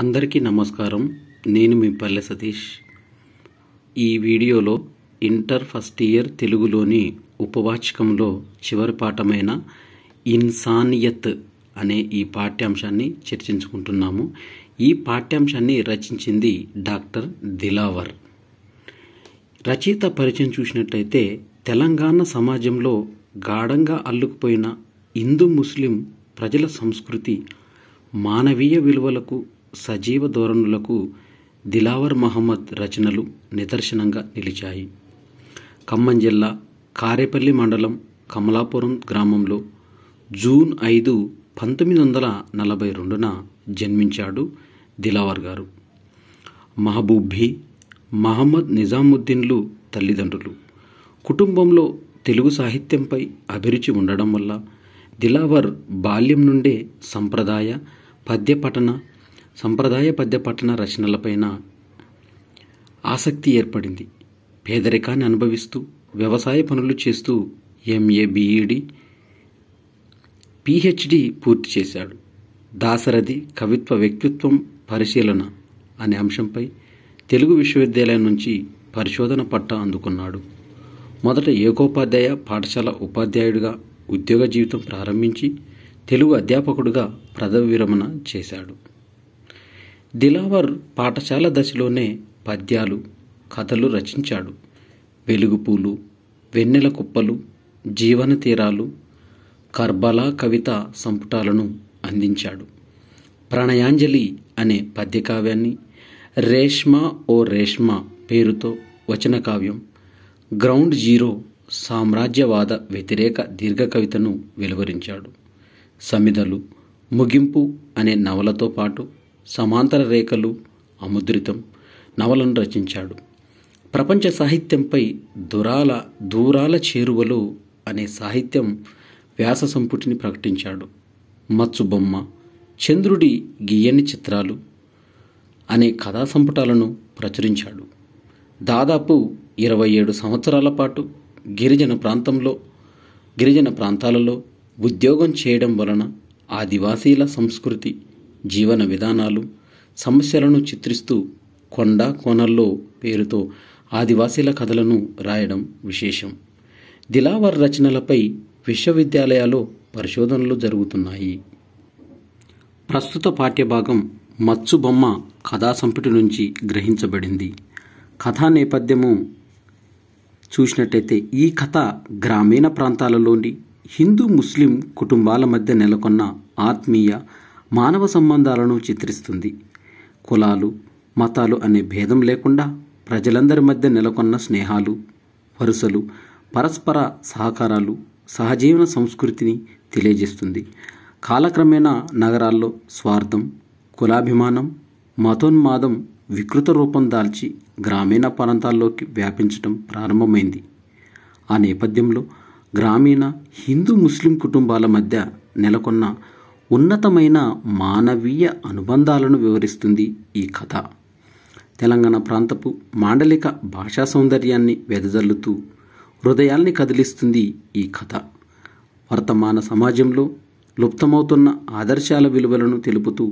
అందరికీ నమస్కారం నేను మీ పల్లె సతీష్ ఈ వీడియోలో ఇంటర్ ఫస్ట్ ఇయర్ తెలుగులోని ఉపవాచకంలో చివరి పాఠమైన ఇన్సానియత్ అనే ఈ పాఠ్యాంశాన్ని చర్చించుకుంటున్నాము ఈ పాఠ్యాంశాన్ని రచించింది డాక్టర్ దిలావర్ రచయిత పరిచయం చూసినట్టయితే తెలంగాణ సమాజంలో గాఢంగా అల్లుకుపోయిన హిందూ ముస్లిం ప్రజల సంస్కృతి మానవీయ విలువలకు సజీవ ధోరణులకు దిలావర్ మహమ్మద్ రచనలు నిదర్శనంగా నిలిచాయి ఖమ్మం జిల్లా కారేపల్లి మండలం కమలాపురం గ్రామంలో జూన్ ఐదు పంతొమ్మిది వందల నలభై రెండున జన్మించాడు దిలావర్ గారు మహబూబ్బి మహమ్మద్ నిజాముద్దీన్లు తల్లిదండ్రులు కుటుంబంలో తెలుగు సాహిత్యంపై అభిరుచి ఉండడం వల్ల దిలావర్ బాల్యం నుండే సంప్రదాయ పద్యపఠన సంప్రదాయ పద్య పఠన రచనలపైన ఆసక్తి ఏర్పడింది పేదరికాన్ని అనుభవిస్తూ వ్యవసాయ పనులు చేస్తూ ఎంఏ బిఈడి పిహెచ్డి పూర్తి చేశాడు దాసరథి కవిత్వ వ్యక్తిత్వం పరిశీలన అనే అంశంపై తెలుగు విశ్వవిద్యాలయం నుంచి పరిశోధన పట్ట అందుకున్నాడు మొదట ఏకోపాధ్యాయ పాఠశాల ఉపాధ్యాయుడిగా ఉద్యోగ జీవితం ప్రారంభించి తెలుగు అధ్యాపకుడుగా పదవి విరమణ చేశాడు దిలావర్ పాఠశాల దశలోనే పద్యాలు కథలు రచించాడు వెలుగుపూలు వెన్నెల కుప్పలు జీవన తీరాలు కర్బలా కవిత సంపుటాలను అందించాడు ప్రణయాంజలి అనే పద్యకావ్యాన్ని రేష్మ ఓ రేష్మ పేరుతో వచన కావ్యం గ్రౌండ్ జీరో సామ్రాజ్యవాద వ్యతిరేక దీర్ఘ కవితను వెలువరించాడు సమిదలు ముగింపు అనే నవలతో పాటు సమాంతర రేఖలు అముద్రితం నవలను రచించాడు ప్రపంచ సాహిత్యంపై దురాల దూరాల చేరువలు అనే సాహిత్యం వ్యాస సంపుటిని ప్రకటించాడు మత్సుబొమ్మ చంద్రుడి గీయని చిత్రాలు అనే కథా సంపుటాలను ప్రచురించాడు దాదాపు ఇరవై ఏడు సంవత్సరాల పాటు గిరిజన ప్రాంతంలో గిరిజన ప్రాంతాలలో ఉద్యోగం చేయడం వలన ఆదివాసీల సంస్కృతి జీవన విధానాలు సమస్యలను చిత్రిస్తూ కొండ కోనల్లో పేరుతో ఆదివాసీల కథలను రాయడం విశేషం దిలావర్ రచనలపై విశ్వవిద్యాలయాల్లో పరిశోధనలు జరుగుతున్నాయి ప్రస్తుత పాఠ్యభాగం మత్సుబొమ్మ కథా సంపుటి నుంచి గ్రహించబడింది కథా నేపథ్యము చూసినట్టయితే ఈ కథ గ్రామీణ ప్రాంతాలలోని హిందూ ముస్లిం కుటుంబాల మధ్య నెలకొన్న ఆత్మీయ మానవ సంబంధాలను చిత్రిస్తుంది కులాలు మతాలు అనే భేదం లేకుండా ప్రజలందరి మధ్య నెలకొన్న స్నేహాలు వరుసలు పరస్పర సహకారాలు సహజీవన సంస్కృతిని తెలియజేస్తుంది కాలక్రమేణా నగరాల్లో స్వార్థం కులాభిమానం మతోన్మాదం వికృత రూపం దాల్చి గ్రామీణ ప్రాంతాల్లోకి వ్యాపించడం ప్రారంభమైంది ఆ నేపథ్యంలో గ్రామీణ హిందూ ముస్లిం కుటుంబాల మధ్య నెలకొన్న ఉన్నతమైన మానవీయ అనుబంధాలను వివరిస్తుంది ఈ కథ తెలంగాణ ప్రాంతపు మాండలిక భాషా సౌందర్యాన్ని వెదజల్లుతూ హృదయాల్ని కదిలిస్తుంది ఈ కథ వర్తమాన సమాజంలో లుప్తమవుతున్న ఆదర్శాల విలువలను తెలుపుతూ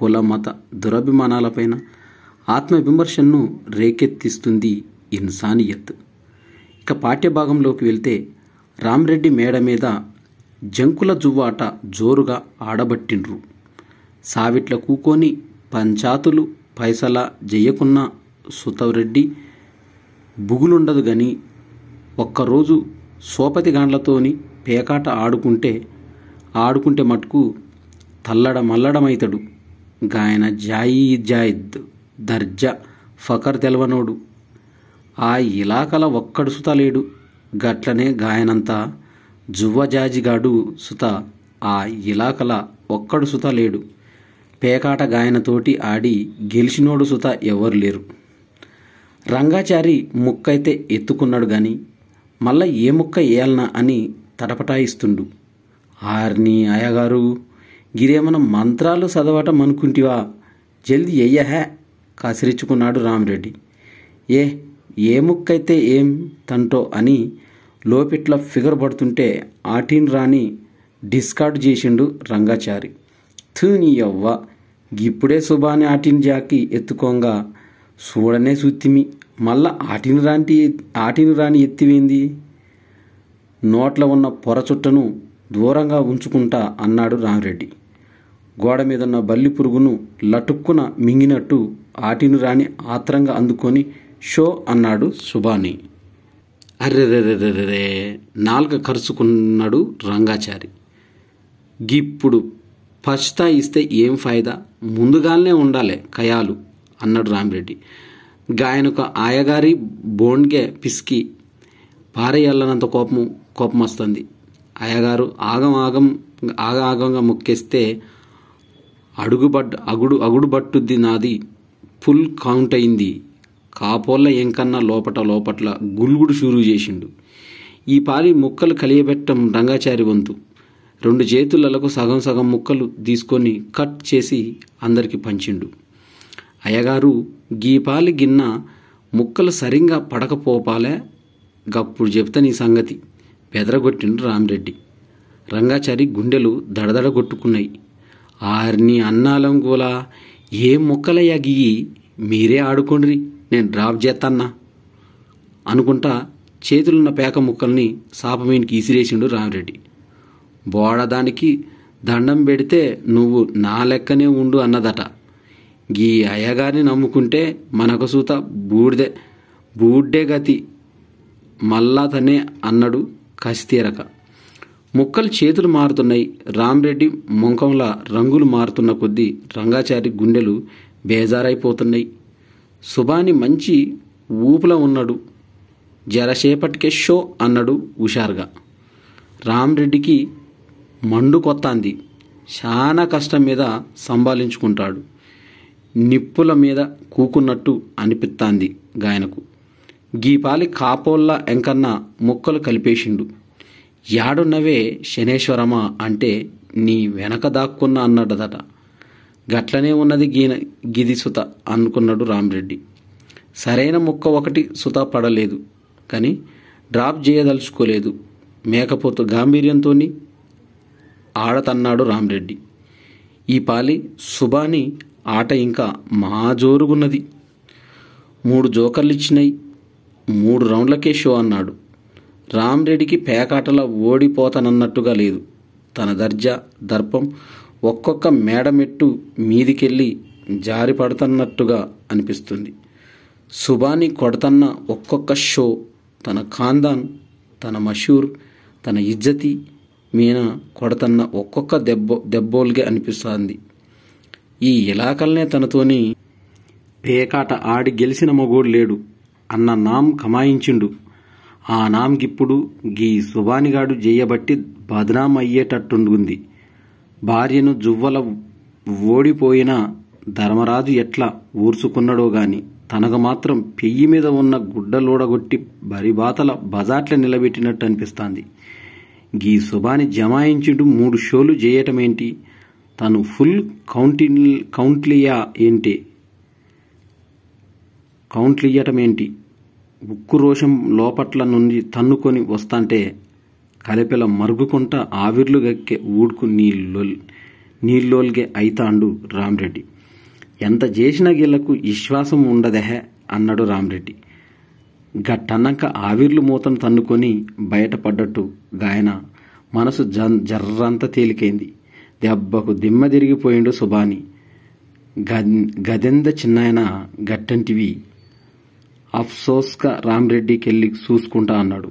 కుల మత దురభిమానాలపైన ఆత్మవిమర్శను రేకెత్తిస్తుంది ఇన్సానియత్ ఇక పాఠ్యభాగంలోకి వెళ్తే రామ్రెడ్డి మేడ మీద జంకుల జువ్వాట జోరుగా ఆడబట్టిండ్రు సావిట్ల కూకొని పంచాతులు పైసల జయ్యకున్న సుతవరెడ్డి బుగులుండదు గని ఒక్కరోజు సోపతి గాండ్లతోని పేకాట ఆడుకుంటే ఆడుకుంటే మటుకు తల్లడ మల్లడమైతడు గాయన జాయి జాయిద్ దర్జా ఫకర్ తెలవనోడు ఆ ఇలాకల ఒక్కడు సుతలేడు గట్లనే గాయనంతా జువ్వజాజిగాడు సుత ఆ ఇలాకల ఒక్కడు సుత లేడు పేకాట గాయనతోటి ఆడి గెలిచినోడు సుత ఎవరు లేరు రంగాచారి ముక్కైతే ఎత్తుకున్నాడు గాని మళ్ళా ఏ ముక్క వేయాలనా అని తటపటాయిస్తుండు ఆర్ని అయ్యగారు గిరేమన మంత్రాలు చదవటం అనుకుంటివా జల్ది ఎయ్యహే కసిరిచ్చుకున్నాడు రామిరెడ్డి ఏ ఏ ముక్కైతే ఏం తంటో అని లోపిట్ల ఫిగర్ పడుతుంటే ఆటిన్ రాని డిస్కార్డ్ చేసిండు రంగాచారి థూని యవ్వ ఇప్పుడే శుభాని ఆటిన్ జాకి ఎత్తుకోంగా చూడనే సుత్తిమి మళ్ళా ఆటిని రాంటి ఆటిని రాని ఎత్తివేంది నోట్లో ఉన్న పొర చుట్టను దూరంగా ఉంచుకుంటా అన్నాడు రామిరెడ్డి గోడ ఉన్న బల్లి పురుగును లటుక్కున మింగినట్టు ఆటిని రాని ఆత్రంగా అందుకొని షో అన్నాడు సుభాని అర్రెర్రెర్రెర్రెరే నాలుక ఖర్చుకున్నాడు రంగాచారి గిప్పుడు పచ్తా ఇస్తే ఏం ఫాయిదా ముందుగానే ఉండాలి కయాలు అన్నాడు రామిరెడ్డి గాయనకు ఆయగారి బోండ్గే పిసికి పారేయాలన్నంత కోపము కోపం వస్తుంది అయ్యగారు ఆగం ఆగం ఆగ ఆగంగా మొక్కేస్తే అడుగుబడ్ అగుడు అగుడుబట్టుద్ది నాది ఫుల్ కౌంట్ అయింది కాపోల్ల ఎంకన్నా లోపట లోపట్ల గుల్గుడు షూరు చేసిండు ఈ పారి ముక్కలు కలియబెట్టం రంగాచారి వంతు రెండు చేతులలకు సగం సగం ముక్కలు తీసుకొని కట్ చేసి అందరికి పంచిండు అయ్యగారు గీపాలి గిన్న ముక్కలు సరిగా పడకపోపాలే గప్పుడు చెప్తా నీ సంగతి బెదరగొట్టిండు రామిరెడ్డి రంగాచారి గుండెలు దడదడ కొట్టుకున్నాయి ఆరిని అన్నాలం గోలా ఏ మొక్కలయ్యా గియ్యి మీరే ఆడుకోండ్రి నేను డ్రాప్ చేస్తాన్నా అనుకుంటా చేతులున్న పేక ముక్కల్ని సాపమీనికి ఇసిరేసిండు రామిరెడ్డి బోడదానికి దండం పెడితే నువ్వు నా లెక్కనే ఉండు అన్నదట గీ అయ్యగారిని నమ్ముకుంటే మనకు సూత బూడిదే బూడ్డే గతి మల్లా తనే అన్నాడు కసితీరక ముక్కలు చేతులు మారుతున్నాయి రామ్రెడ్డి ముఖంలా రంగులు మారుతున్న కొద్దీ రంగాచారి గుండెలు బేజారైపోతున్నాయి సుబాని మంచి ఊపులో ఉన్నాడు జరసేపటికే షో అన్నాడు హుషారుగా రామ్రెడ్డికి మండు కొత్త అంది చాలా కష్టం మీద సంభాలించుకుంటాడు నిప్పుల మీద కూకున్నట్టు అనిపిస్తాంది గాయనకు గీపాలి కాపోల్ల ఎంకన్న ముక్కలు కలిపేసిండు యాడున్నవే శనేశ్వరమా అంటే నీ వెనక దాక్కున్నా అన్నాడదట గట్లనే ఉన్నది గీన గిది సుత అనుకున్నాడు రెడ్డి సరైన ముక్క ఒకటి సుత పడలేదు కానీ డ్రాప్ చేయదలుచుకోలేదు మేకపోతు గాంభీర్యంతో ఆడతన్నాడు రెడ్డి ఈ పాలి సుభాని ఆట ఇంకా మా జోరుగున్నది మూడు జోకర్లు ఇచ్చినాయి మూడు రౌండ్లకే షో అన్నాడు రామ్రెడ్డికి పేకాటలా ఓడిపోతానన్నట్టుగా లేదు తన దర్జా దర్పం ఒక్కొక్క మేడమెట్టు మీదికెళ్ళి జారి పడుతున్నట్టుగా అనిపిస్తుంది సుబాని కొడతన్న ఒక్కొక్క షో తన ఖాందాన్ తన మషూర్ తన ఇజ్జతి మీన కొడతన్న ఒక్కొక్క దెబ్బ దెబ్బోల్గే అనిపిస్తుంది ఈ ఇలాకల్నే తనతోని పేకాట ఆడి గెలిచిన మొగోడు లేడు అన్న నామ్ కమాయించిండు ఆ నామ్కిప్పుడు గీ సుబానిగాడు జయ్యబట్టి బదనాం ఉంది భార్యను జువ్వల ఓడిపోయిన ధర్మరాజు ఎట్లా ఊర్చుకున్నాడో గాని తనకు మాత్రం పెయ్యి మీద ఉన్న గుడ్డలోడగొట్టి బరిబాతల బజాట్ల నిలబెట్టినట్టు అనిపిస్తాంది గీ శుభాన్ని జమాయించుడు మూడు షోలు చేయటమేంటి తను ఫుల్ కౌంటి కౌంట్లియా ఏంటి కౌంట్లియటమేంటి ఉక్కు రోషం లోపట్ల నుండి తన్నుకొని వస్తాంటే కలిపెల మరుగుకుంట ఆవిర్లు గక్కే ఊడ్కు నీళ్ళోల్ నీళ్ళోల్గే అయితాండు రామ్రెడ్డి ఎంత చేసిన గిళ్లకు విశ్వాసం ఉండదహే అన్నాడు రామ్రెడ్డి గట్టన్నాక ఆవిర్లు మూతను తన్నుకొని బయటపడ్డట్టు గాయన మనసు జన్ జర్రంతా తేలికైంది దెబ్బకు దిమ్మ తిరిగిపోయిండు సుబాని గదెంద చిన్నాయన గట్టంటివి అఫ్సోస్గా రామ్రెడ్డికి వెళ్ళి చూసుకుంటా అన్నాడు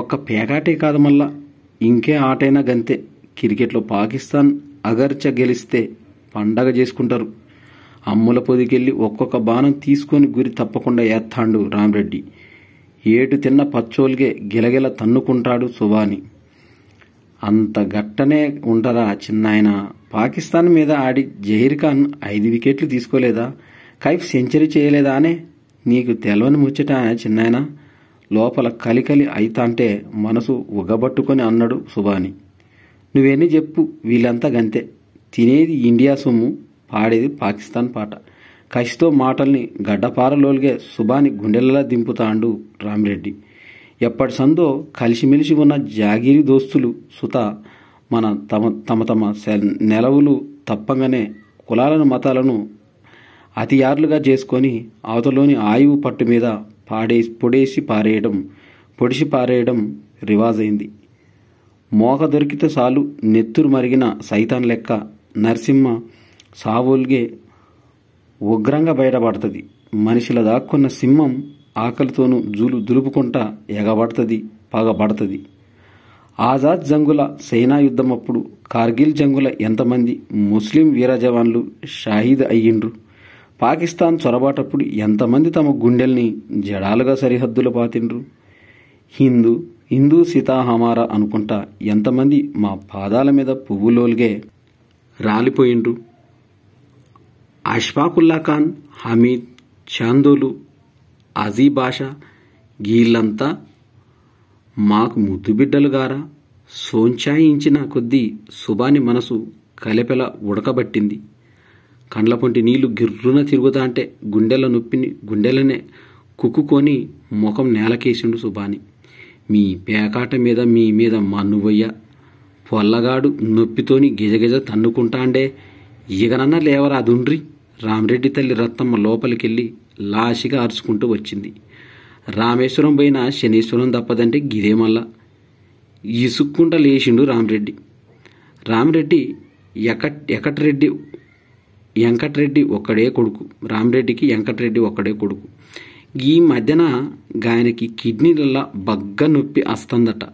ఒక్క పేకాటే కాదు మళ్ళా ఇంకే ఆటైనా గంతే క్రికెట్లో పాకిస్తాన్ అగర్చ గెలిస్తే పండగ చేసుకుంటారు అమ్ముల పొదికెళ్ళి ఒక్కొక్క బాణం తీసుకొని గురి తప్పకుండా ఏత్తాండు రామరెడ్డి ఏటు తిన్న పచ్చోలిగే గిలగిల తన్నుకుంటాడు సుభాని అంత గట్టనే ఉండరా చిన్నాయన పాకిస్తాన్ మీద ఆడి జహీర్ ఖాన్ ఐదు వికెట్లు తీసుకోలేదా కైఫ్ సెంచరీ చేయలేదా అనే నీకు తెలవని ముచ్చట చిన్నాయనా లోపల కలికలి అయితాంటే మనసు ఉగబట్టుకొని అన్నాడు సుబాని నువ్వెన్ని చెప్పు వీళ్ళంతా గంతే తినేది ఇండియా సొమ్ము పాడేది పాకిస్తాన్ పాట కసితో మాటల్ని గడ్డపారలోల్గే సుబాని గుండెలలా దింపుతాండు రామిరెడ్డి ఎప్పటి సందో కలిసిమెలిసి ఉన్న జాగిరి దోస్తులు సుత మన తమ తమ తమ నెలవులు తప్పంగానే కులాలను మతాలను అతియార్లుగా చేసుకొని అవతలోని ఆయువు పట్టు మీద పాడేసి పొడేసి పారేయడం పొడిసి పారేయడం రివాజైంది మోగ దొరికితే చాలు నెత్తురు మరిగిన సైతాన్ లెక్క నరసింహ సావోల్గే ఉగ్రంగా బయటపడుతుంది మనిషిల దాక్కున్న సింహం ఆకలితోనూ జూలు దులుపుకుంటా ఎగబడుతుంది పగబడుతుంది ఆజాద్ జంగుల సేనా యుద్ధం అప్పుడు కార్గిల్ జంగుల ఎంతమంది ముస్లిం వీర జవాన్లు షాహీద్ అయ్యిండ్రు పాకిస్తాన్ చొరబాటప్పుడు ఎంతమంది తమ గుండెల్ని జడాలుగా సరిహద్దులు పాతిండ్రు హిందూ హిందూ సీతాహమారా అనుకుంటా ఎంతమంది మా పాదాల మీద పువ్వులోల్గే రాలిపోయిండ్రు అష్ఫాకుల్లా ఖాన్ హమీద్ చాందోలు అజీబాషా గీళ్ళంతా మాకు ముద్దుబిడ్డలుగారా సోంచాయించిన కొద్దీ సుభాని మనసు కలిపెల ఉడకబట్టింది కండ్ల పొంటి నీళ్లు గిర్రున తిరుగుతా అంటే గుండెల నొప్పిని గుండెలనే కుక్కుకొని ముఖం నేలకేసిండు సుబాని మీ పేకాట మీద మీ మీద మా పొల్లగాడు నొప్పితోని గిజగిజ తన్నుకుంటాండే ఇగనన్నా లేవరా దుండ్రి రామరెడ్డి తల్లి రత్తమ్మ లోపలికెళ్ళి లాసిగా అరుచుకుంటూ వచ్చింది రామేశ్వరం పోయిన శనీశ్వరం తప్పదంటే గిదేమల్ల ఇసుక్కుంట లేచిండు రామరెడ్డి రామరెడ్డి ఎకట్ రెడ్డి వెంకటరెడ్డి ఒక్కడే కొడుకు రామిరెడ్డికి వెంకటరెడ్డి ఒక్కడే కొడుకు ఈ మధ్యన ఆయనకి కిడ్నీలలో బగ్గ నొప్పి వస్తుందట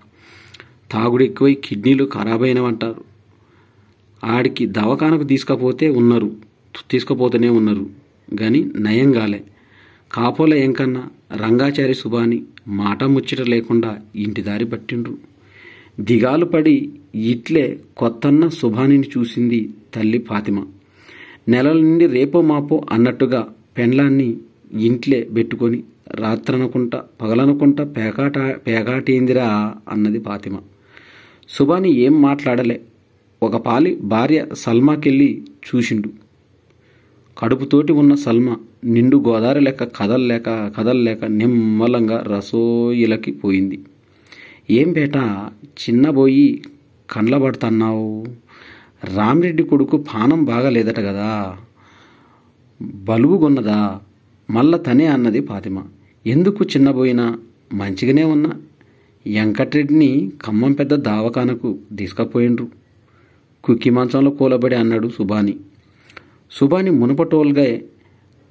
తాగుడు ఎక్కువై కిడ్నీలు ఖరాబ్ అయినవంటారు ఆడికి దవాఖానకు తీసుకపోతే ఉన్నారు తీసుకుపోతూనే ఉన్నారు కానీ నయం కాలే కాపోల ఎంకన్నా రంగాచారి సుబాని మాట ముచ్చట లేకుండా ఇంటి దారి పట్టిండ్రు దిగాలు పడి ఇట్లే కొత్తన్న సుభానిని చూసింది తల్లి ఫాతిమ నెలల నుండి రేపో మాపో అన్నట్టుగా పెండ్లాన్ని ఇంట్లే పెట్టుకొని రాత్రనుకుంటా పగలనుకుంటా పేకాట పేకాటేందిరా అన్నది ఫాతిమ సుభాని ఏం మాట్లాడలే ఒక పాలి భార్య సల్మాకెళ్ళి చూసిండు కడుపుతోటి ఉన్న సల్మా నిండు గోదావరి లెక్క కదల్లేక కదల్లేక నిమ్మలంగా రసోయిలకి పోయింది ఏం బేటా చిన్నబోయి కండ్లబడుతున్నావు రామిరెడ్డి కొడుకు పానం లేదట కదా బలువుగున్నదా మల్ల తనే అన్నది ఫాతిమ ఎందుకు చిన్నబోయినా మంచిగానే ఉన్నా వెంకటరెడ్డిని ఖమ్మం పెద్ద దావకానకు తీసుకపోయిండ్రు కుక్కి మంచంలో కూలబడి అన్నాడు సుబాని సుబాని మునుపటోల్గా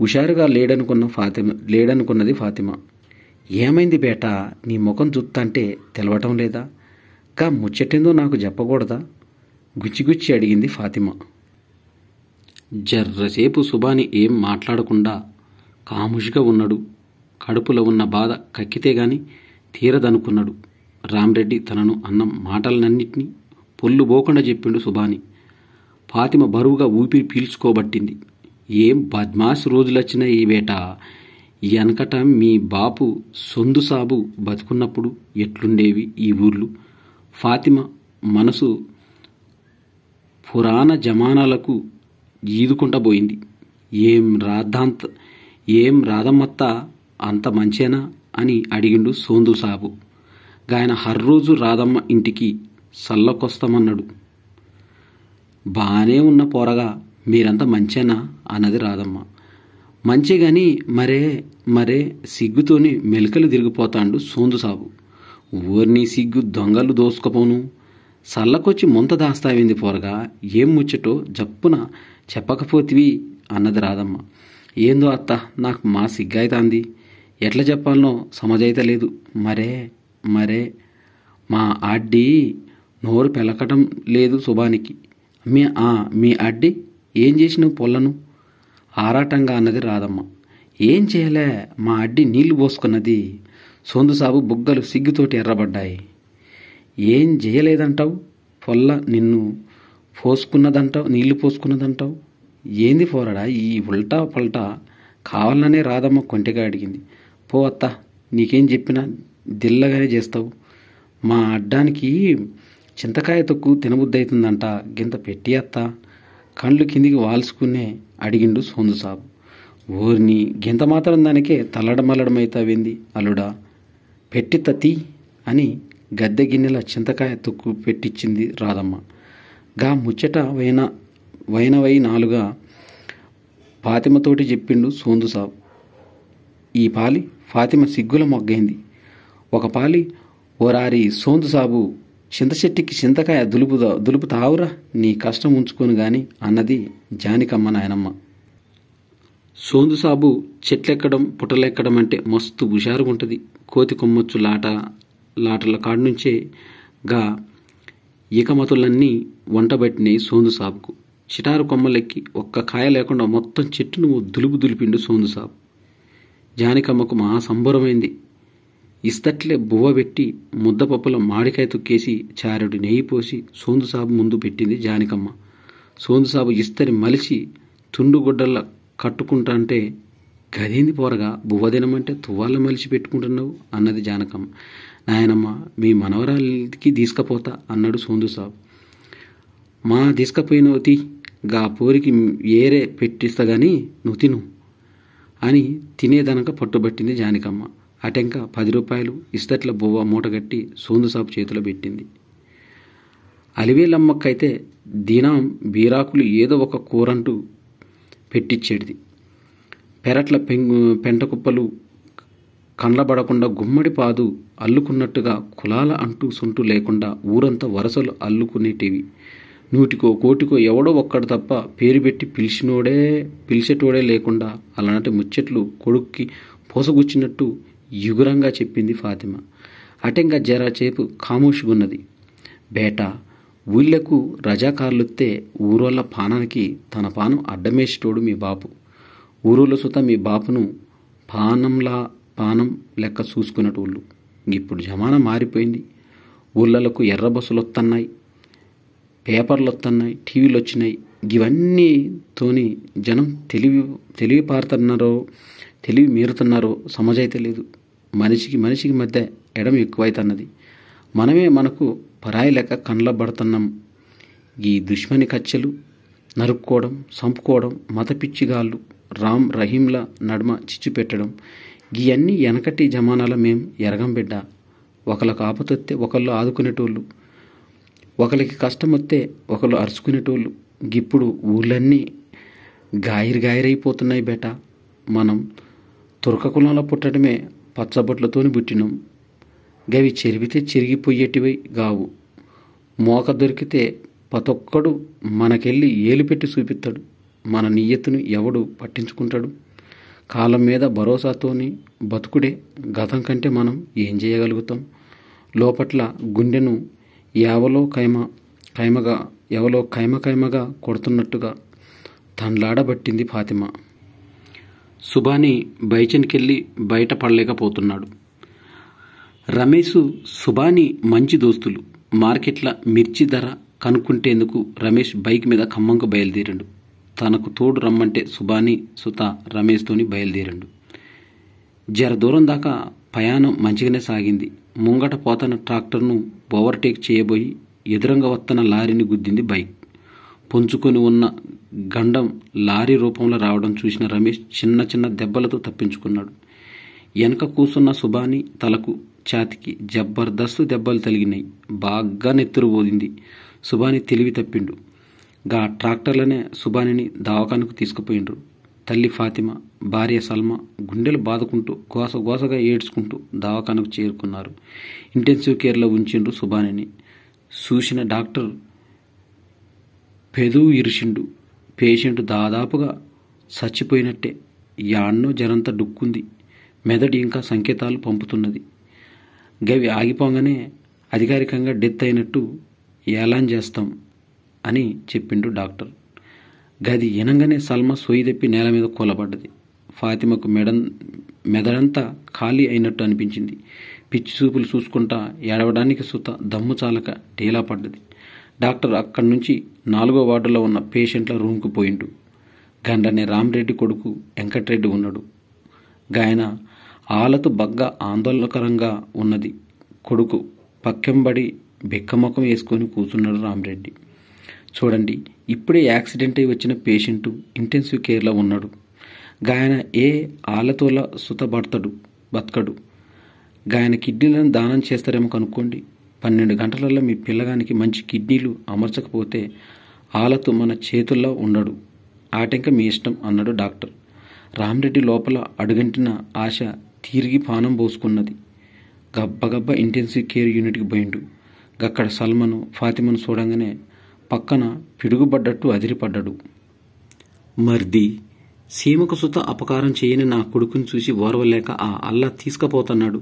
హుషారుగా లేడనుకున్న ఫాతిమ లేడనుకున్నది ఫాతిమ ఏమైంది బేటా నీ ముఖం చూస్తంటే తెలవటం లేదా కా ముచ్చటేందో నాకు చెప్పకూడదా గుచ్చిగుచ్చి అడిగింది ఫాతిమా జర్రసేపు సుబాని ఏం మాట్లాడకుండా కాముషిగా ఉన్నాడు కడుపులో ఉన్న బాధ కక్కితే గాని తీరదనుకున్నాడు రామ్రెడ్డి తనను అన్న మాటలనన్నింటినీ పొల్లు పోకుండా చెప్పిండు సుబాని ఫాతిమ బరువుగా ఊపిరి పీల్చుకోబట్టింది ఏం బద్మాస్ రోజులొచ్చిన ఈ వేట వెనకట మీ బాపు సొందు సాబు బతుకున్నప్పుడు ఎట్లుండేవి ఈ ఊర్లు ఫాతిమ మనసు పురాణ జమానాలకు ఈదుకుంటబోయింది ఏం రాద్ధాంత ఏం రాధమ్మత్త అంత మంచేనా అని అడిగిండు సోందు సాబు గాయన హర్రోజు రాధమ్మ ఇంటికి సల్లకొస్తామన్నాడు బాగానే ఉన్న పోరగా మీరంతా మంచేనా అన్నది రాధమ్మ మంచే గాని మరే మరే సిగ్గుతోని మెలకలు తిరిగిపోతాండు సోందు సాబు ఓర్ని సిగ్గు దొంగలు దోసుకపోను సల్లకొచ్చి ముంత దాస్తావింది పోరగా ఏం ముచ్చటో జప్పున చెప్పకపోతివి అన్నది రాదమ్మ ఏందో అత్త నాకు మా సిగ్గాయితాంది ఎట్లా చెప్పాలనో సమజైతే లేదు మరే మరే మా అడ్డి నోరు పెలకటం లేదు శుభానికి మీ ఆ మీ అడ్డి ఏం చేసినావు పొల్లను ఆరాటంగా అన్నది రాదమ్మ ఏం చేయలే మా అడ్డి నీళ్లు పోసుకున్నది సొందు సాబు బుగ్గలు సిగ్గుతోటి ఎర్రబడ్డాయి ఏం చేయలేదంటావు పొల్ల నిన్ను పోసుకున్నదంటావు నీళ్లు పోసుకున్నదంటావు ఏంది పోరాడా ఈ ఉల్టా పల్టా కావాలనే రాదమ్మ కొంటిగా అడిగింది పో అత్త నీకేం చెప్పినా దిల్లగానే చేస్తావు మా అడ్డానికి చింతకాయ తొక్కు తినబుద్దయితుందంట గింత పెట్టి అత్త కండ్లు కిందికి వాల్చుకునే అడిగిండు సోందు సాబు ఓర్ని గింత మాత్రం దానికే తల్లడమల్లడమైతావింది అల్లుడా పెట్టి తతి అని గద్దె గిన్నెల చింతకాయ తొక్కు పెట్టించింది రాధమ్మ గా ముచ్చట వైన వైనవై నాలుగా ఫాతిమతోటి చెప్పిండు సోందు సాబ్ ఈ పాలి ఫాతిమ సిగ్గుల మొగ్గైంది ఒక పాలి ఓరారి సోందు సాబు చింత చెట్టుకి చింతకాయ దులుపు తావురా నీ కష్టం ఉంచుకొని గాని అన్నది జానికమ్మ నాయనమ్మ సోందు సాబు చెట్లెక్కడం పుటలెక్కడం అంటే మస్తు హుషారుగా ఉంటుంది కోతి కొమ్మొచ్చు లాట లాటర్ల కాడ నుంచే గా ఇకమతులన్నీ వంటబట్టినాయి సోందు సాబుకు చిటారు కొమ్మలెక్కి ఒక్క కాయ లేకుండా మొత్తం చెట్టును దులుపు దులిపిండు సోందు సాబు జానికమ్మకు మహా సంబరమైంది ఇస్తట్లే బువ్వ పెట్టి ముద్దపప్పుల మాడికాయ తొక్కేసి చారుడు నెయ్యి పోసి సోందు సాబు ముందు పెట్టింది జానికమ్మ సోందు సాబు ఇస్తరి మలిచి తుండుగుడ్డల్లా కట్టుకుంటా అంటే గదేంది పోరగా బువ్వ తినమంటే తువ్వాళ్ళ మలిచి పెట్టుకుంటున్నావు అన్నది జానకమ్మ నాయనమ్మ మీ మనవరాలికి తీసుకపోతా అన్నాడు సోందు సాబ్ మా తీసుకపోయినవతి గా పూరికి ఏరే పెట్టిస్తా గాని నువ్వు తిను అని తినేదనక పట్టుబట్టింది జానికమ్మ అటెంక పది రూపాయలు ఇస్తట్ల బువ్వ మూటగట్టి సోందు సాబ్ చేతిలో పెట్టింది అలివేలమ్మకైతే దినం బీరాకులు ఏదో ఒక కూరంటూ పెట్టిచ్చేటిది పెరట్ల పెంగు పెంటకుప్పలు కండ్లబడకుండా గుమ్మడి పాదు అల్లుకున్నట్టుగా కులాల అంటూ సొంటు లేకుండా ఊరంతా వరసలు అల్లుకునేటివి నూటికో కోటికో ఎవడో ఒక్కడు తప్ప పేరు పెట్టి పిలిచినోడే పిలిచేటోడే లేకుండా అలాంటి ముచ్చట్లు కొడుక్కి పోసగుచ్చినట్టు యుగురంగా చెప్పింది ఫాతిమ అటెంగా జరా చేపు కామోషిగున్నది బేటా ఊళ్ళకు రజాకార్లుత్తే ఊరోళ్ళ పానానికి తన పానం అడ్డమేసేటోడు మీ బాపు ఊరోళ్ళ సుత మీ బాపును పానంలా పానం లెక్క చూసుకునేటోళ్ళు ఇప్పుడు జమానా మారిపోయింది ఊళ్ళలకు ఎర్ర బస్సులు వస్తున్నాయి పేపర్లు వస్తున్నాయి టీవీలు వచ్చినాయి ఇవన్నీతోని జనం తెలివి తెలివి పారుతున్నారో తెలివి మీరుతున్నారో సమజైతే లేదు మనిషికి మనిషికి మధ్య ఎడం ఎక్కువైతున్నది మనమే మనకు పరాయి లెక్క కండ్ల పడుతున్నాం ఈ దుష్మని కచ్చలు నరుక్కోవడం చంపుకోవడం మతపిచ్చిగాళ్ళు రామ్ రహీంల నడుమ చిచ్చు పెట్టడం ఇవన్నీ వెనకటి జమానాల మేము ఎరగం బిడ్డ ఒకళ్ళ ఆపతొత్తే ఒకళ్ళు ఆదుకునేటోళ్ళు ఒకరికి కష్టం వస్తే ఒకళ్ళు అరుచుకునేటోళ్ళు ఇప్పుడు ఊళ్ళన్నీ గాయరు గాయరైపోతున్నాయి బేట మనం తురక కులంలో పుట్టడమే పచ్చబొట్లతోని పుట్టినాం గవి చెరిపితే చెరిగిపోయేటివి గావు మోక దొరికితే పతొక్కడు మనకెళ్ళి ఏలు పెట్టి చూపిస్తాడు మన నియ్యతను ఎవడు పట్టించుకుంటాడు కాలం మీద భరోసాతోని బతుకుడే గతం కంటే మనం ఏం చేయగలుగుతాం లోపట్ల గుండెను ఎవలో కైమ కైమగా ఎవలో కైమ కైమగా కొడుతున్నట్టుగా తండ్లాడబట్టింది ఫాతిమ సుభాని బయచనికెళ్ళి బయట పడలేకపోతున్నాడు రమేష్ సుభాని మంచి దోస్తులు మార్కెట్ల మిర్చి ధర కనుక్కుంటేందుకు రమేష్ బైక్ మీద ఖమ్మంకు బయలుదేరాడు తనకు తోడు రమ్మంటే సుబాని సుత రమేష్తోని బయలుదేరాడు జర దూరం దాకా ప్రయాణం మంచిగానే సాగింది ముంగట పోతన ట్రాక్టర్ను ఓవర్టేక్ చేయబోయి ఎదురంగా వస్తున్న లారీని గుద్దింది బైక్ పొంచుకొని ఉన్న గండం లారీ రూపంలో రావడం చూసిన రమేష్ చిన్న చిన్న దెబ్బలతో తప్పించుకున్నాడు వెనక కూసున్న సుబాని తలకు ఛాతికి జబర్దస్తు దెబ్బలు తలిగినాయి బాగా నెత్తురు పోదింది సుబాని తెలివి తప్పిండు గా ట్రాక్టర్లనే సుబానిని దవాఖానకు తీసుకుపోయిండ్రు తల్లి ఫాతిమ భార్య సల్మా గుండెలు బాదుకుంటూ గోస గోసగా ఏడ్చుకుంటూ దవాఖానకు చేరుకున్నారు ఇంటెన్సివ్ కేర్లో ఉంచిండ్రు సుబానిని చూసిన డాక్టర్ పెదువు ఇరిషిండు పేషెంట్ దాదాపుగా చచ్చిపోయినట్టే యాన్నో జరంత డుక్కుంది మెదడు ఇంకా సంకేతాలు పంపుతున్నది గవి ఆగిపోగానే అధికారికంగా డెత్ అయినట్టు ఏలాన్ చేస్తాం అని చెప్పిండు డాక్టర్ గది ఎనంగనే సల్మా సొయ్యి తెప్పి నేల మీద కూలబడ్డది ఫాతిమకు మెడ మెదడంతా ఖాళీ అయినట్టు అనిపించింది పిచ్చి చూపులు చూసుకుంటా ఏడవడానికి సుత దమ్ము చాలక డేలా పడ్డది డాక్టర్ అక్కడి నుంచి నాలుగో వార్డులో ఉన్న పేషెంట్ల రూమ్కు పోయిండు గండనే రామరెడ్డి కొడుకు వెంకటరెడ్డి ఉన్నాడు గాయన ఆలతు బగ్గ ఆందోళనకరంగా ఉన్నది కొడుకు పక్కెంబడి బెక్కమొకం వేసుకొని కూర్చున్నాడు రామరెడ్డి చూడండి ఇప్పుడే యాక్సిడెంట్ అయి వచ్చిన పేషెంటు ఇంటెన్సివ్ కేర్లో ఉన్నాడు గాయన ఏ ఆలతోల సుతబడతడు బతకడు గాయన కిడ్నీలను దానం చేస్తారేమో కనుక్కోండి పన్నెండు గంటలలో మీ పిల్లగానికి మంచి కిడ్నీలు అమర్చకపోతే ఆలతో మన చేతుల్లో ఉండడు ఆటంక మీ ఇష్టం అన్నాడు డాక్టర్ రామ్రెడ్డి లోపల అడుగంటిన ఆశ తిరిగి పానం పోసుకున్నది గబ్బగబ్బ ఇంటెన్సివ్ కేర్ యూనిట్కి పోయిండు గక్కడ సల్మను ఫాతిమను చూడంగానే పక్కన పిడుగుపడ్డట్టు అదిరిపడ్డడు మర్ది సీమకు సుత అపకారం చేయని నా కొడుకుని చూసి ఓర్వలేక ఆ అల్లా తీసుకుపోతున్నాడు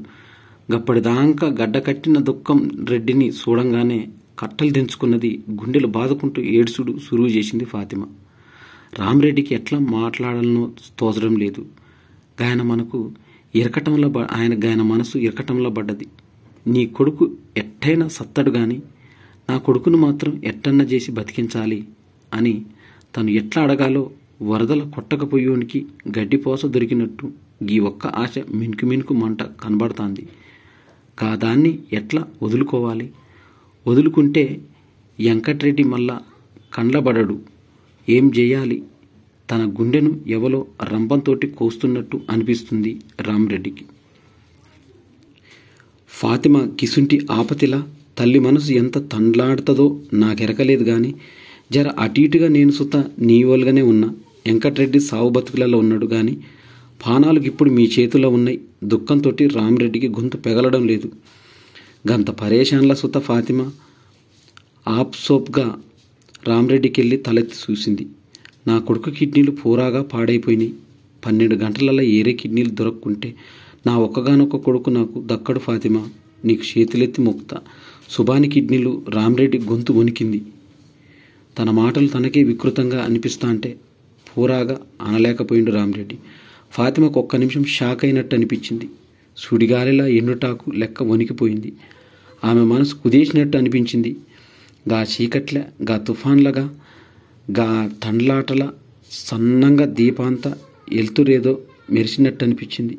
గప్పటిదాకా గడ్డకట్టిన దుఃఖం రెడ్డిని చూడంగానే కట్టలు తెంచుకున్నది గుండెలు బాదుకుంటూ ఏడుసుడు సురువు చేసింది ఫాతిమ రామరెడ్డికి ఎట్లా మాట్లాడాలనో తోచడం లేదు గాయన మనకు ఇరకటంలో ఆయన గాయన మనసు ఇరకటంలో పడ్డది నీ కొడుకు ఎట్టైనా సత్తడు కానీ నా కొడుకును మాత్రం ఎట్టన్న చేసి బతికించాలి అని తను ఎట్లా అడగాలో వరదల కొట్టకపోయోనికి గడ్డిపోస దొరికినట్టు ఈ ఒక్క ఆశ మినుకు మినుకు మంట కనబడుతుంది కాదాన్ని ఎట్లా వదులుకోవాలి వదులుకుంటే వెంకట్రెడ్డి మళ్ళా కండ్లబడడు ఏం చేయాలి తన గుండెను ఎవలో రంపంతోటి కోస్తున్నట్టు అనిపిస్తుంది రామ్రెడ్డికి ఫాతిమా కిసుంటి ఆపతిలా తల్లి మనసు ఎంత తండ్లాడుతుందో నాకెరకలేదు కానీ జర అటు ఇటుగా నేను సుత నీవోలుగానే ఉన్నా వెంకటరెడ్డి సావు బతుకులలో ఉన్నాడు కానీ పానాలకు ఇప్పుడు మీ చేతిలో ఉన్నాయి దుఃఖంతో రామిరెడ్డికి గొంతు పెగలడం లేదు గంత పరేషాన్ల సుత ఫాతిమా ఆప్సోప్గా రామిరెడ్డికి వెళ్ళి తలెత్తి చూసింది నా కొడుకు కిడ్నీలు పూరాగా పాడైపోయినాయి పన్నెండు గంటలలో ఏరే కిడ్నీలు దొరక్కుంటే నా ఒక్కగానొక్క కొడుకు నాకు దక్కడు ఫాతిమా నీకు చేతులెత్తి ముక్త సుభాని కిడ్నీలు రామ్రెడ్డి గొంతు వణికింది తన మాటలు తనకే వికృతంగా అనిపిస్తా అంటే పూరాగా అనలేకపోయిండు రామ్రెడ్డి ఫాతిమకు ఒక్క నిమిషం షాక్ అయినట్టు అనిపించింది సుడిగాలిలా ఎండుటాకు లెక్క వణికిపోయింది ఆమె మనసు కుదేసినట్టు అనిపించింది గా చీకట్ల గా తుఫాన్లగా గా తండ్లాటల సన్నంగా దీపాంత ఎల్తురేదో మెరిసినట్టు అనిపించింది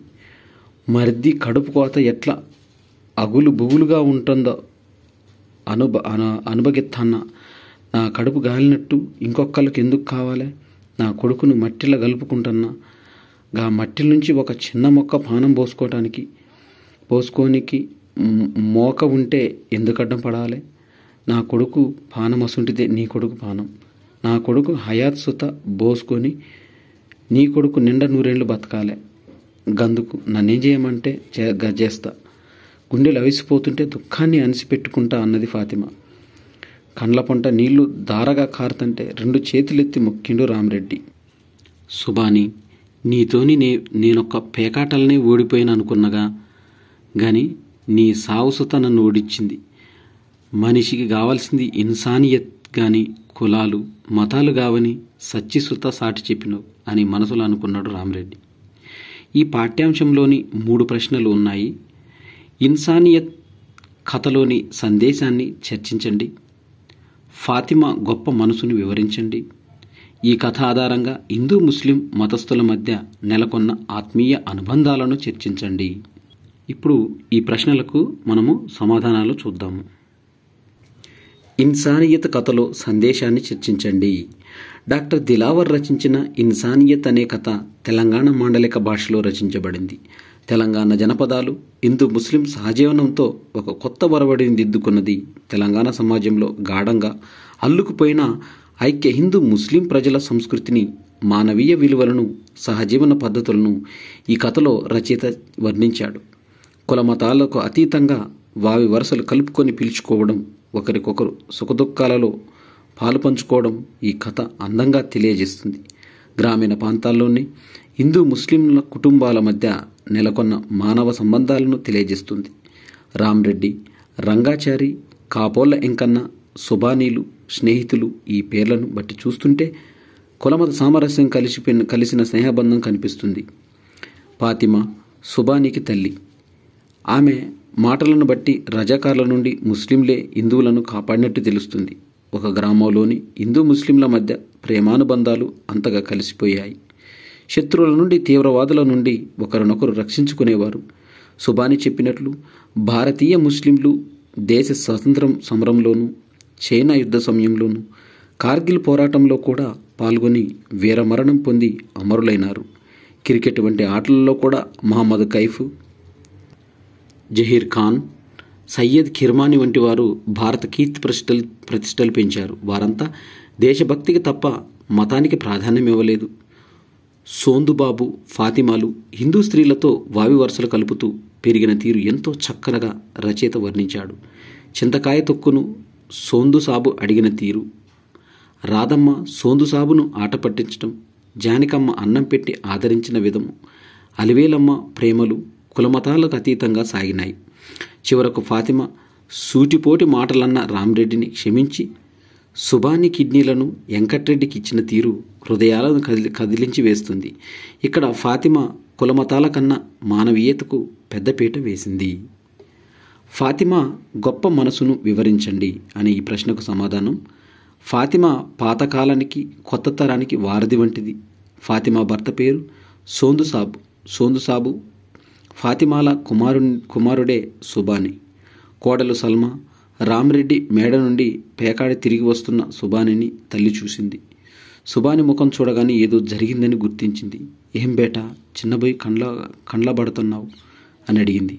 మరిది కడుపు కోత ఎట్లా అగులు బుగులుగా ఉంటుందో అనుభ అనుభగిత్తాన్న నా కడుపు గాలినట్టు ఇంకొకళ్ళకి ఎందుకు కావాలి నా కొడుకును మట్టిలో కలుపుకుంటున్నా గా మట్టి నుంచి ఒక చిన్న మొక్క పానం పోసుకోవటానికి పోసుకోనికి మోక ఉంటే ఎందుకు అడ్డం పడాలి నా కొడుకు పానం అసుంటిదే నీ కొడుకు పానం నా కొడుకు హయాత్ సుత బోసుకొని నీ కొడుకు నిండా నూరేళ్ళు బతకాలి గందుకు నన్నేం చేయమంటే చే చేస్తా గుండెలు అవిసిపోతుంటే దుఃఖాన్ని అనిసిపెట్టుకుంటా అన్నది ఫాతిమా కండ్ల పంట నీళ్లు దారగా కారుతంటే రెండు చేతులెత్తి మొక్కిండు రామరెడ్డి సుబాని నీతోని నే నేనొక్క పేకాటలనే ఓడిపోయాను అనుకున్నగా గాని నీ సావుసుత నన్ను ఓడిచ్చింది మనిషికి కావాల్సింది ఇన్సానియత్ గాని కులాలు మతాలు కావని సచ్చిసుత సాటి చెప్పినవు అని మనసులో అనుకున్నాడు రామరెడ్డి ఈ పాఠ్యాంశంలోని మూడు ప్రశ్నలు ఉన్నాయి ఇన్సానియత్ కథలోని సందేశాన్ని చర్చించండి ఫాతిమా గొప్ప మనసును వివరించండి ఈ కథ ఆధారంగా హిందూ ముస్లిం మతస్థుల మధ్య నెలకొన్న ఆత్మీయ అనుబంధాలను చర్చించండి ఇప్పుడు ఈ ప్రశ్నలకు మనము సమాధానాలు చూద్దాము ఇన్సానియత కథలో సందేశాన్ని చర్చించండి డాక్టర్ దిలావర్ రచించిన ఇన్సానియత్ అనే కథ తెలంగాణ మాండలిక భాషలో రచించబడింది తెలంగాణ జనపదాలు హిందూ ముస్లిం సహజీవనంతో ఒక కొత్త వరవడిని దిద్దుకున్నది తెలంగాణ సమాజంలో గాఢంగా అల్లుకుపోయిన ఐక్య హిందూ ముస్లిం ప్రజల సంస్కృతిని మానవీయ విలువలను సహజీవన పద్ధతులను ఈ కథలో రచయిత వర్ణించాడు కులమతాలకు అతీతంగా వావి వరుసలు కలుపుకొని పిలుచుకోవడం ఒకరికొకరు సుఖదుఖాలలో పాలు పంచుకోవడం ఈ కథ అందంగా తెలియజేస్తుంది గ్రామీణ ప్రాంతాల్లోని హిందూ ముస్లింల కుటుంబాల మధ్య నెలకొన్న మానవ సంబంధాలను తెలియజేస్తుంది రామ్రెడ్డి రంగాచారి కాపోల్ల ఎంకన్న సుబానీలు స్నేహితులు ఈ పేర్లను బట్టి చూస్తుంటే కులమత సామరస్యం కలిసి కలిసిన స్నేహబంధం కనిపిస్తుంది పాతిమ సుబానీకి తల్లి ఆమె మాటలను బట్టి రజాకార్ల నుండి ముస్లింలే హిందువులను కాపాడినట్టు తెలుస్తుంది ఒక గ్రామంలోని హిందూ ముస్లింల మధ్య ప్రేమానుబంధాలు అంతగా కలిసిపోయాయి శత్రువుల నుండి తీవ్రవాదుల నుండి ఒకరినొకరు రక్షించుకునేవారు సుబాని చెప్పినట్లు భారతీయ ముస్లింలు దేశ స్వతంత్రం సమరంలోనూ చైనా యుద్ధ సమయంలోనూ కార్గిల్ పోరాటంలో కూడా పాల్గొని వీరమరణం పొంది అమరులైనారు క్రికెట్ వంటి ఆటలలో కూడా మహమ్మద్ కైఫ్ జహీర్ ఖాన్ సయ్యద్ కిర్మాని వంటి వారు భారత కీర్తి ప్రతిష్టలు ప్రతిష్టలు పెంచారు వారంతా దేశభక్తికి తప్ప మతానికి ప్రాధాన్యం ఇవ్వలేదు సోందుబాబు ఫాతిమాలు హిందూ స్త్రీలతో వావి వరుసలు కలుపుతూ పెరిగిన తీరు ఎంతో చక్కనగా రచయిత వర్ణించాడు చింతకాయ తొక్కును సోందుసాబు అడిగిన తీరు రాధమ్మ సోందుసాబును ఆట పట్టించడం జానికమ్మ అన్నం పెట్టి ఆదరించిన విధము అలివేలమ్మ ప్రేమలు కులమతాలకు అతీతంగా సాగినాయి చివరకు ఫాతిమ సూటిపోటి మాటలన్న రామ్రెడ్డిని క్షమించి సుభాని కిడ్నీలను వెంకట్రెడ్డికి ఇచ్చిన తీరు హృదయాలను కదిలించి వేస్తుంది ఇక్కడ ఫాతిమ కులమతాల కన్నా మానవీయతకు పెద్దపీట వేసింది ఫాతిమా గొప్ప మనసును వివరించండి అనే ఈ ప్రశ్నకు సమాధానం ఫాతిమా పాతకాలానికి కొత్త తరానికి వారధి వంటిది ఫాతిమా భర్త పేరు సోందుసాబు సోందుసాబు ఫాతిమాల కుమారు కుమారుడే సుబాని కోడలు సల్మా రామిరెడ్డి మేడ నుండి పేకాడి తిరిగి వస్తున్న సుబానిని తల్లి చూసింది సుబాని ముఖం చూడగానే ఏదో జరిగిందని గుర్తించింది ఏం బేట చిన్నబోయి కండ్ల కండ్లబడుతున్నావు అని అడిగింది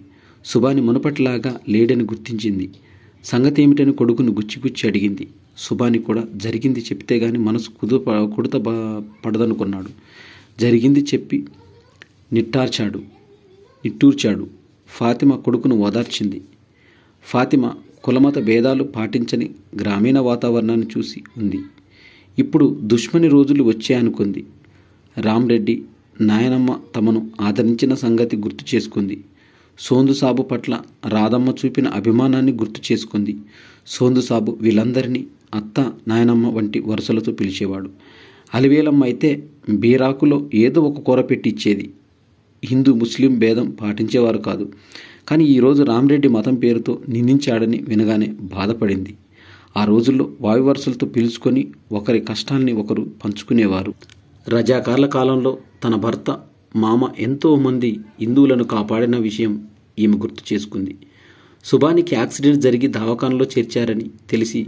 సుబాని మునపటిలాగా లేడని గుర్తించింది సంగతి ఏమిటని కొడుకును గుచ్చిగుచ్చి అడిగింది సుబాని కూడా జరిగింది చెప్తే గాని మనసు కుదు కుడత పడదనుకున్నాడు జరిగింది చెప్పి నిట్టార్చాడు నిట్టూర్చాడు ఫాతిమ కొడుకును ఓదార్చింది ఫాతిమ కులమత భేదాలు పాటించని గ్రామీణ వాతావరణాన్ని చూసి ఉంది ఇప్పుడు దుష్మని రోజులు వచ్చాయనుకుంది రామ్రెడ్డి నాయనమ్మ తమను ఆదరించిన సంగతి గుర్తు చేసుకుంది సోందుసాబు పట్ల రాధమ్మ చూపిన అభిమానాన్ని గుర్తు చేసుకుంది సోందుసాబు వీళ్ళందరినీ అత్త నాయనమ్మ వంటి వరుసలతో పిలిచేవాడు అలివేలమ్మ అయితే బీరాకులో ఏదో ఒక కూర పెట్టి ఇచ్చేది హిందూ ముస్లిం భేదం పాటించేవారు కాదు కానీ ఈరోజు రామ్రెడ్డి మతం పేరుతో నిందించాడని వినగానే బాధపడింది ఆ రోజుల్లో వాయువరుసలతో పిలుచుకొని ఒకరి కష్టాల్ని ఒకరు పంచుకునేవారు రజాకార్ల కాలంలో తన భర్త మామ ఎంతోమంది హిందువులను కాపాడిన విషయం ఈమె గుర్తు చేసుకుంది శుభానికి యాక్సిడెంట్ జరిగి దవాఖానలో చేర్చారని తెలిసి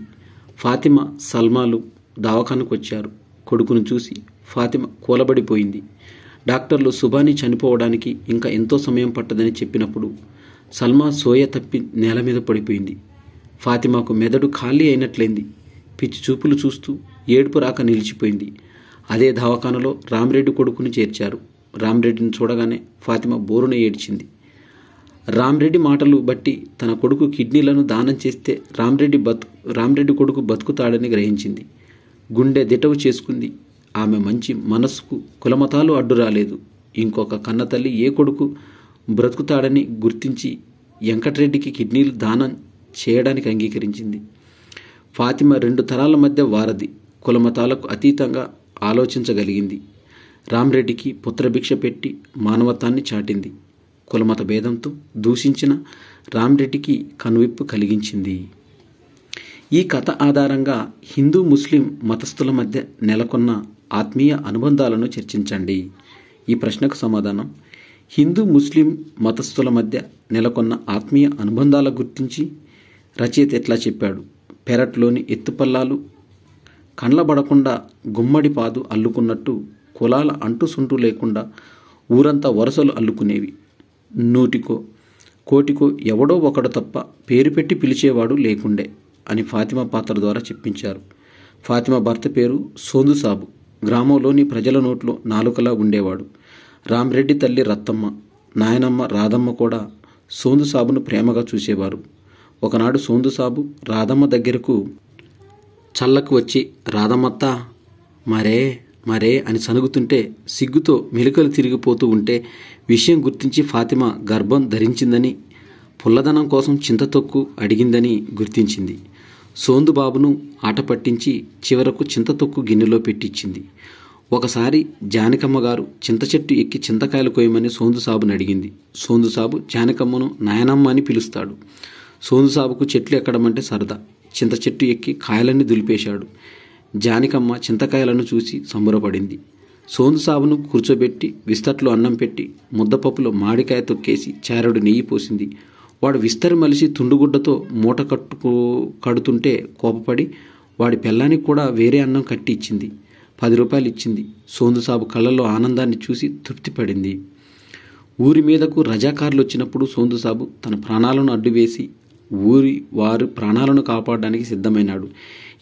ఫాతిమ సల్మాలు దవాఖానకు వచ్చారు కొడుకును చూసి ఫాతిమ కూలబడిపోయింది డాక్టర్లు సుభాని చనిపోవడానికి ఇంకా ఎంతో సమయం పట్టదని చెప్పినప్పుడు సల్మా సోయ తప్పి నేల మీద పడిపోయింది ఫాతిమాకు మెదడు ఖాళీ అయినట్లయింది పిచ్చి చూపులు చూస్తూ ఏడుపు రాక నిలిచిపోయింది అదే దవాఖానలో రామ్రెడ్డి కొడుకుని చేర్చారు రామ్రెడ్డిని చూడగానే ఫాతిమ బోరున ఏడ్చింది రామ్రెడ్డి మాటలు బట్టి తన కొడుకు కిడ్నీలను దానం చేస్తే రామ్రెడ్డి బతు రామ్రెడ్డి కొడుకు బతుకుతాడని గ్రహించింది గుండె దిటవు చేసుకుంది ఆమె మంచి మనస్సుకు కులమతాలు అడ్డు రాలేదు ఇంకొక కన్నతల్లి ఏ కొడుకు బ్రతుకుతాడని గుర్తించి వెంకటరెడ్డికి కిడ్నీలు దానం చేయడానికి అంగీకరించింది ఫాతిమ రెండు తరాల మధ్య వారధి కులమతాలకు అతీతంగా ఆలోచించగలిగింది రామ్రెడ్డికి పుత్రభిక్ష పెట్టి మానవత్వాన్ని చాటింది కులమత భేదంతో దూషించిన రామ్రెడ్డికి కనువిప్పు కలిగించింది ఈ కథ ఆధారంగా హిందూ ముస్లిం మతస్థుల మధ్య నెలకొన్న ఆత్మీయ అనుబంధాలను చర్చించండి ఈ ప్రశ్నకు సమాధానం హిందూ ముస్లిం మతస్థుల మధ్య నెలకొన్న ఆత్మీయ అనుబంధాల గుర్తించి రచయిత ఎట్లా చెప్పాడు పెరట్లోని ఎత్తుపల్లాలు కండ్లబడకుండా గుమ్మడి పాదు అల్లుకున్నట్టు కులాల అంటుసుంటూ లేకుండా ఊరంతా వరుసలు అల్లుకునేవి నూటికో కోటికో ఎవడో ఒకడు తప్ప పేరు పెట్టి పిలిచేవాడు లేకుండే అని ఫాతిమా పాత్ర ద్వారా చెప్పించారు ఫాతిమా భర్త పేరు సోందుసాబు గ్రామంలోని ప్రజల నోట్లో నాలుకలా ఉండేవాడు రామ్రెడ్డి తల్లి రత్తమ్మ నాయనమ్మ రాధమ్మ కూడా సోందు సాబును ప్రేమగా చూసేవారు ఒకనాడు సోందు సాబు రాధమ్మ దగ్గరకు చల్లకు వచ్చి రాధమ్మత్త మరే మరే అని సనుగుతుంటే సిగ్గుతో మెలికలు తిరిగిపోతూ ఉంటే విషయం గుర్తించి ఫాతిమ గర్భం ధరించిందని పుల్లదనం కోసం తొక్కు అడిగిందని గుర్తించింది సోందుబాబును ఆట పట్టించి చివరకు తొక్కు గిన్నెలో పెట్టించింది ఒకసారి జానకమ్మ గారు చింత చెట్టు ఎక్కి చింతకాయలు కోయమని సోందుసాబుని అడిగింది సోందుసాబు జానకమ్మను నాయనమ్మ అని పిలుస్తాడు సోందుసాబుకు చెట్లు ఎక్కడమంటే సరదా చింత చెట్టు ఎక్కి కాయలన్నీ దులిపేశాడు జానికమ్మ చింతకాయలను చూసి సంబరపడింది సోందుసాబును కూర్చోబెట్టి విస్తట్లో అన్నం పెట్టి ముద్దపప్పులో మాడికాయ తొక్కేసి చారుడు నెయ్యి పోసింది వాడు విస్తరి మలిసి తుండుగుడ్డతో మూట కట్టుకు కడుతుంటే కోపపడి వాడి పిల్లానికి కూడా వేరే అన్నం కట్టి ఇచ్చింది పది రూపాయలు ఇచ్చింది సోందు సాబు కళ్ళల్లో ఆనందాన్ని చూసి తృప్తిపడింది ఊరి మీదకు రజాకారులు వచ్చినప్పుడు సోందుసాబు తన ప్రాణాలను అడ్డువేసి ఊరి వారు ప్రాణాలను కాపాడడానికి సిద్ధమైనాడు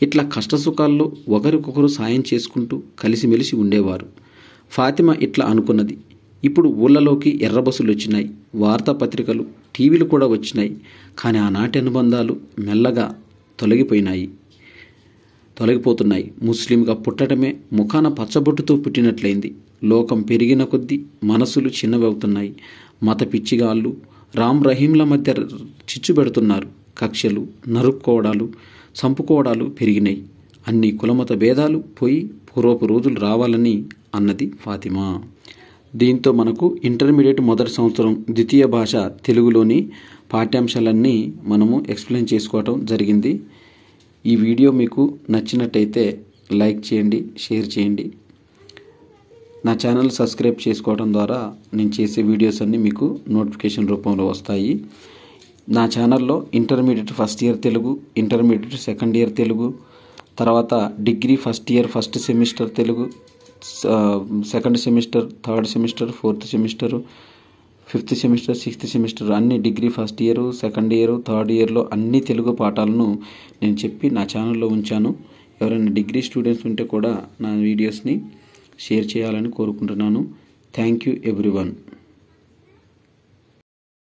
ఇట్లా కష్టసుఖాల్లో ఒకరికొకరు సాయం చేసుకుంటూ కలిసిమెలిసి ఉండేవారు ఫాతిమ ఇట్లా అనుకున్నది ఇప్పుడు ఊళ్ళలోకి ఎర్రబస్సులు వచ్చినాయి వార్తాపత్రికలు టీవీలు కూడా వచ్చినాయి కానీ ఆనాటి అనుబంధాలు మెల్లగా తొలగిపోయినాయి తొలగిపోతున్నాయి ముస్లింగా పుట్టడమే ముఖాన పచ్చబొట్టుతో పుట్టినట్లయింది లోకం పెరిగిన కొద్దీ మనసులు చిన్నవవుతున్నాయి మత పిచ్చిగాళ్ళు రామ్ రహీంల మధ్య చిచ్చు పెడుతున్నారు కక్షలు నరుక్కోవడాలు చంపుకోవడాలు పెరిగినాయి అన్ని కులమత భేదాలు పోయి పూర్వపు రోజులు రావాలని అన్నది ఫాతిమా దీంతో మనకు ఇంటర్మీడియట్ మొదటి సంవత్సరం ద్వితీయ భాష తెలుగులోని పాఠ్యాంశాలన్నీ మనము ఎక్స్ప్లెయిన్ చేసుకోవటం జరిగింది ఈ వీడియో మీకు నచ్చినట్టయితే లైక్ చేయండి షేర్ చేయండి నా ఛానల్ సబ్స్క్రైబ్ చేసుకోవడం ద్వారా నేను చేసే వీడియోస్ అన్నీ మీకు నోటిఫికేషన్ రూపంలో వస్తాయి నా ఛానల్లో intermediate first year Telugu intermediate second year Telugu తర్వాత degree first year first semester Telugu second semester third semester fourth semester fifth semester sixth semester అన్ని degree first year second year థర్డ్ ఇయర్లో అన్ని తెలుగు పాఠాలను నేను చెప్పి నా ఛానల్లో ఉంచాను ఎవరైనా డిగ్రీ స్టూడెంట్స్ ఉంటే కూడా నా వీడియోస్ని షేర్ చేయాలని కోరుకుంటున్నాను థ్యాంక్ యూ ఎవ్రీవన్